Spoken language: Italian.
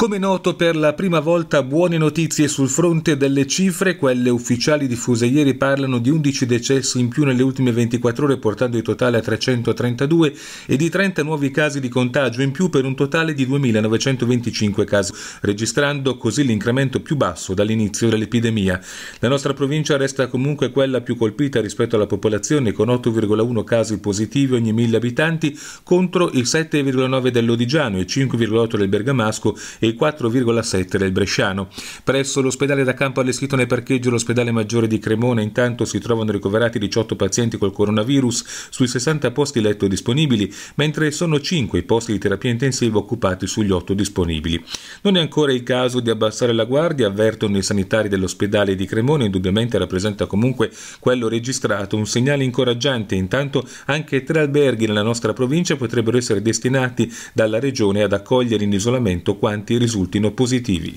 Come noto, per la prima volta buone notizie sul fronte delle cifre, quelle ufficiali diffuse ieri parlano di 11 decessi in più nelle ultime 24 ore, portando il totale a 332 e di 30 nuovi casi di contagio in più per un totale di 2.925 casi, registrando così l'incremento più basso dall'inizio dell'epidemia. La nostra provincia resta comunque quella più colpita rispetto alla popolazione, con 8,1 casi positivi ogni 1.000 abitanti contro il 7,9 dell'Odigiano e 5,8 del Bergamasco e il 4,7 del Bresciano. Presso l'ospedale da campo allestito nel parcheggio l'ospedale maggiore di Cremona intanto si trovano ricoverati 18 pazienti col coronavirus sui 60 posti letto disponibili, mentre sono 5 i posti di terapia intensiva occupati sugli 8 disponibili. Non è ancora il caso di abbassare la guardia, avvertono i sanitari dell'ospedale di Cremona, indubbiamente rappresenta comunque quello registrato un segnale incoraggiante, intanto anche tre alberghi nella nostra provincia potrebbero essere destinati dalla regione ad accogliere in isolamento quanti risultino positivi.